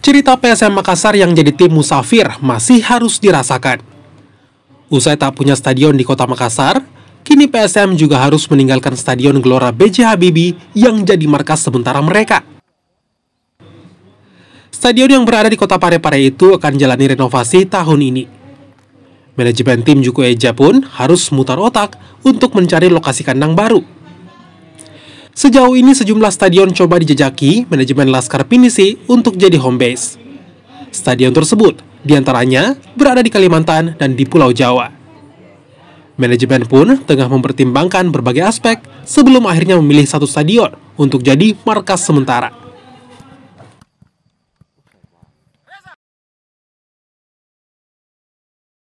cerita PSM Makassar yang jadi tim musafir masih harus dirasakan. Usai tak punya stadion di kota Makassar, kini PSM juga harus meninggalkan stadion Gelora BJ Habibie yang jadi markas sementara mereka. Stadion yang berada di kota Parepare itu akan jalani renovasi tahun ini. Manajemen tim Juku Eja pun harus mutar otak untuk mencari lokasi kandang baru. Sejauh ini sejumlah stadion coba dijejaki manajemen Laskar Pinisi untuk jadi home base. Stadion tersebut diantaranya berada di Kalimantan dan di Pulau Jawa. Manajemen pun tengah mempertimbangkan berbagai aspek sebelum akhirnya memilih satu stadion untuk jadi markas sementara.